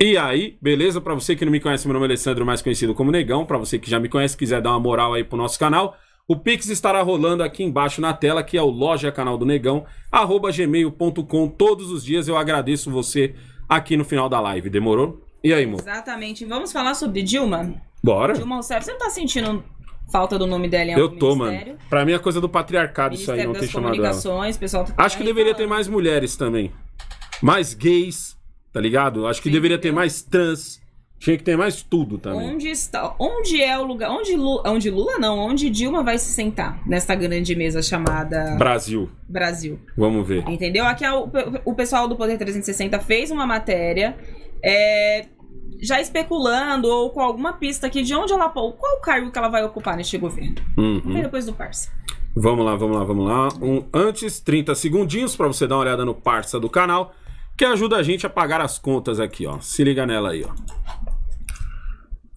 E... aí, beleza? Para você que não me conhece, meu nome é Alessandro, mais conhecido como Negão. Para você que já me conhece, quiser dar uma moral aí pro nosso canal, o Pix estará rolando aqui embaixo na tela, que é o loja canal do Negão, arroba gmail.com. Todos os dias eu agradeço você aqui no final da live, demorou? E aí, amor? Exatamente. Vamos falar sobre Dilma? Bora. Dilma Rousseff, você não tá sentindo falta do nome dela em Eu tô, ministério? mano. Pra mim é coisa do patriarcado ministério isso aí, não tem chamado ela. Pessoal tá Acho que deveria falando. ter mais mulheres também mais gays, tá ligado? Acho que Sim, deveria ter mais trans. Tinha que ter mais tudo também. Onde está? Onde é o lugar? Onde Lula, onde Lula não? Onde Dilma vai se sentar nessa grande mesa chamada Brasil? Brasil. Vamos ver. Entendeu? Aqui é o, o pessoal do Poder 360 fez uma matéria é, já especulando ou com alguma pista aqui de onde ela qual cargo que ela vai ocupar neste governo. Uhum. Vamos ver depois do Parça. Vamos lá, vamos lá, vamos lá. Um, antes, 30 segundinhos para você dar uma olhada no Parça do canal que ajuda a gente a pagar as contas aqui, ó. Se liga nela aí, ó.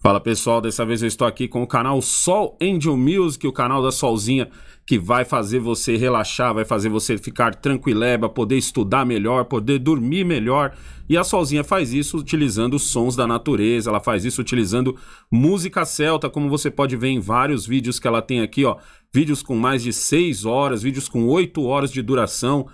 Fala pessoal, dessa vez eu estou aqui com o canal Sol Angel Music, o canal da Solzinha que vai fazer você relaxar, vai fazer você ficar tranquileba, poder estudar melhor, poder dormir melhor. E a Solzinha faz isso utilizando os sons da natureza, ela faz isso utilizando música celta, como você pode ver em vários vídeos que ela tem aqui, ó. Vídeos com mais de 6 horas, vídeos com 8 horas de duração,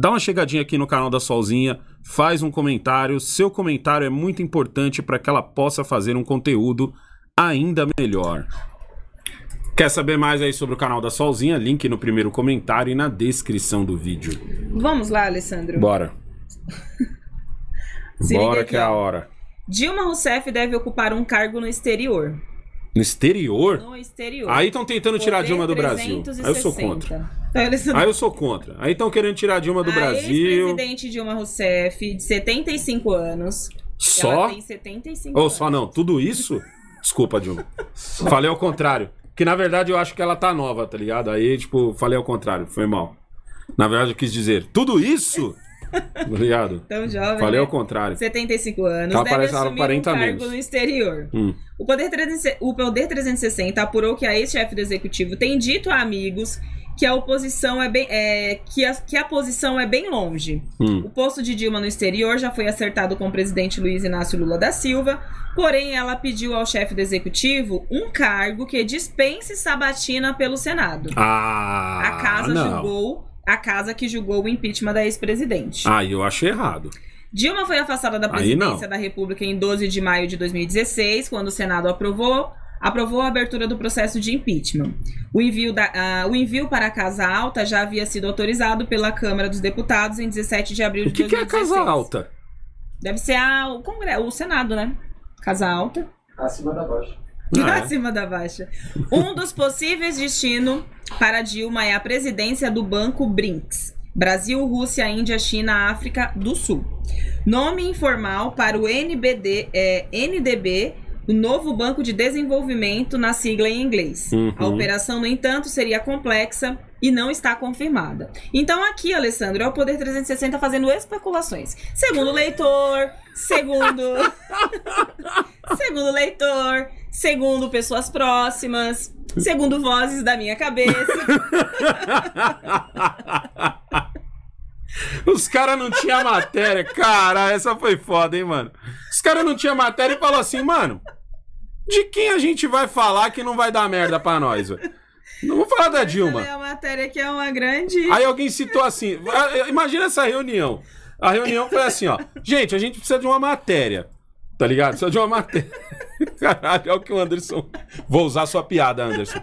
Dá uma chegadinha aqui no canal da Solzinha, faz um comentário. Seu comentário é muito importante para que ela possa fazer um conteúdo ainda melhor. Quer saber mais aí sobre o canal da Solzinha? Link no primeiro comentário e na descrição do vídeo. Vamos lá, Alessandro. Bora. Bora que é a hora. Dilma Rousseff deve ocupar um cargo no exterior. No exterior? No exterior. Aí estão tentando tirar Dilma do Brasil. Aí eu sou contra. Aí eu sou contra. Aí estão querendo tirar a Dilma do a Brasil. presidente Dilma Rousseff, de 75 anos. Só? Ela tem 75 Ou só não, tudo isso? Desculpa, Dilma. falei ao contrário. Que na verdade eu acho que ela tá nova, tá ligado? Aí, tipo, falei ao contrário, foi mal. Na verdade eu quis dizer, tudo isso? Obrigado. Tá tão jovem. Falei né? ao contrário. 75 anos. Ela deve assumir 40 um cargo menos. no exterior. Hum. O, poder 360, o Poder 360 apurou que a ex-chefe do executivo tem dito a amigos que a oposição é bem. É, que, a, que a posição é bem longe. Hum. O posto de Dilma no exterior já foi acertado com o presidente Luiz Inácio Lula da Silva, porém ela pediu ao chefe do executivo um cargo que dispense Sabatina pelo Senado. Ah, a casa não. julgou. A casa que julgou o impeachment da ex-presidente. Ah, eu achei errado. Dilma foi afastada da presidência da República em 12 de maio de 2016, quando o Senado aprovou aprovou a abertura do processo de impeachment. O envio, da, uh, o envio para a Casa Alta já havia sido autorizado pela Câmara dos Deputados em 17 de abril de 2016. O que é a Casa Alta? Deve ser a, o, Congresso, o Senado, né? Casa Alta. Acima da Baixa. Ah, é? Acima da Baixa. Um dos possíveis destinos para Dilma é a presidência do Banco Brinks Brasil, Rússia, Índia, China, África do Sul. Nome informal para o NBD, é, NDB o novo Banco de Desenvolvimento na sigla em inglês. Uhum. A operação, no entanto, seria complexa e não está confirmada. Então aqui, Alessandro, é o Poder 360 fazendo especulações. Segundo o leitor, segundo segundo o leitor, segundo pessoas próximas, segundo vozes da minha cabeça. Os caras não tinham matéria. Cara, essa foi foda, hein, mano. Os caras não tinham matéria e falou assim, mano, de quem a gente vai falar que não vai dar merda para nós, Não vou falar da Dilma. É uma matéria que é uma grande. Aí alguém citou assim. Imagina essa reunião. A reunião foi assim, ó. Gente, a gente precisa de uma matéria. Tá ligado? Precisa de uma matéria. Caralho, é o que o Anderson. Vou usar sua piada, Anderson.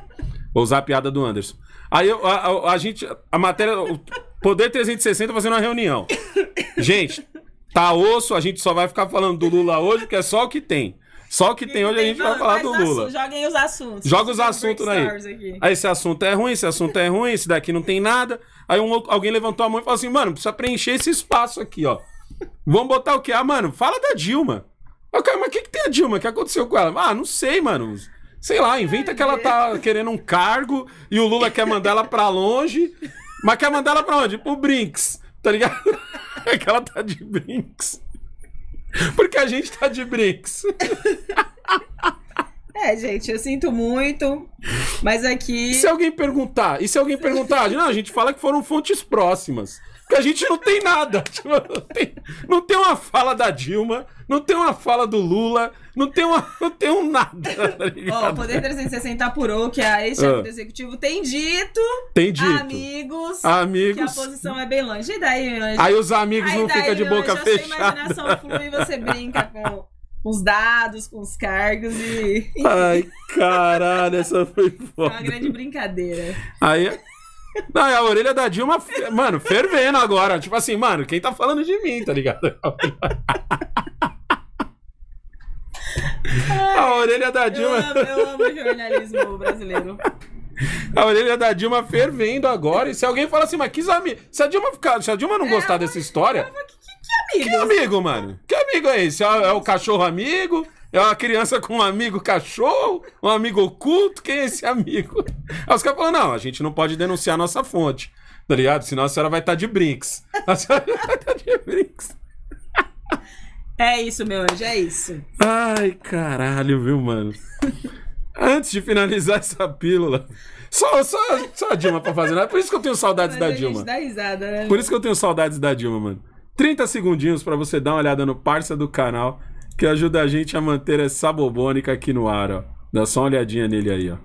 Vou usar a piada do Anderson. Aí a, a, a, gente. A matéria. O Poder 360 fazendo uma reunião. Gente, tá osso, a gente só vai ficar falando do Lula hoje, que é só o que tem. Só o que, tem hoje a gente vai falar do Lula. Joguem os assuntos. Joga os assuntos aí. Aí ah, esse assunto é ruim, esse assunto é ruim, esse daqui não tem nada. Aí um, alguém levantou a mão e falou assim, mano, precisa preencher esse espaço aqui, ó. Vamos botar o quê? Ah, mano, fala da Dilma. Ah, cara, mas o que, que tem a Dilma? O que aconteceu com ela? Ah, não sei, mano. Sei lá, inventa que ela tá querendo um cargo e o Lula quer mandar ela pra longe. Mas quer mandar ela pra onde? Pro Brinks, tá ligado? É que ela tá de Brinks. Porque a gente tá de brinks. É, gente, eu sinto muito, mas aqui. E se alguém perguntar? E se alguém perguntar? Não, a gente fala que foram fontes próximas. Porque a gente não tem nada. Tipo, não, tem, não tem uma fala da Dilma, não tem uma fala do Lula, não tem, uma, não tem um nada. Tá Ó, o Poder 360 apurou que a ex-chefe ah. do executivo tem dito, tem dito. amigos, amigos que a posição é bem longe. E daí, Anjo? Aí os amigos Aí não ficam de boca fechada. A sua imaginação flui e você brinca com com os dados, com os cargos e. Ai, caralho, essa foi foda. É uma grande brincadeira. Aí. Não, a orelha da Dilma, mano, fervendo agora. Tipo assim, mano, quem tá falando de mim, tá ligado? a orelha da Dilma. Eu amo, eu amo jornalismo brasileiro. A orelha da Dilma fervendo agora. E se alguém fala assim, mas que exame. Se a Dilma, ficar, se a Dilma não é, gostar dessa história. que amigos. Que amigo, mano? Que amigo é esse? É, é o cachorro amigo? É uma criança com um amigo cachorro? Um amigo oculto? Quem é esse amigo? Aí os caras falam, não, a gente não pode denunciar nossa fonte, tá ligado? Senão a senhora vai estar tá de brinks. A senhora vai estar tá de brinks. É isso, meu anjo, é isso. Ai, caralho, viu, mano? Antes de finalizar essa pílula, só, só, só a Dilma pra fazer nada. Né? Por isso que eu tenho saudades Mas da Dilma. Dá risada, né? Por isso que eu tenho saudades da Dilma, mano. 30 segundinhos para você dar uma olhada no parça do canal, que ajuda a gente a manter essa bobônica aqui no ar, ó. Dá só uma olhadinha nele aí, ó.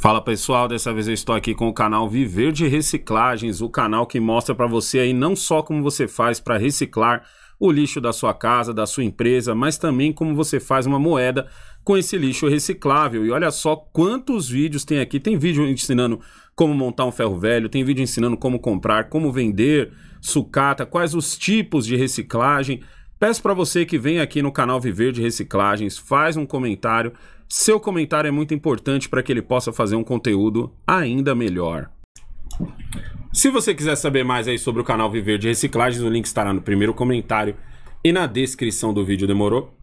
Fala pessoal, dessa vez eu estou aqui com o canal Viver de Reciclagens, o canal que mostra para você aí não só como você faz para reciclar, o lixo da sua casa, da sua empresa, mas também como você faz uma moeda com esse lixo reciclável. E olha só quantos vídeos tem aqui. Tem vídeo ensinando como montar um ferro velho, tem vídeo ensinando como comprar, como vender sucata, quais os tipos de reciclagem. Peço para você que vem aqui no canal Viver de Reciclagens, faz um comentário. Seu comentário é muito importante para que ele possa fazer um conteúdo ainda melhor. Se você quiser saber mais aí sobre o canal Viver de Reciclagens, o link estará no primeiro comentário e na descrição do vídeo, demorou?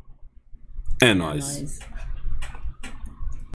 É nóis. É nóis.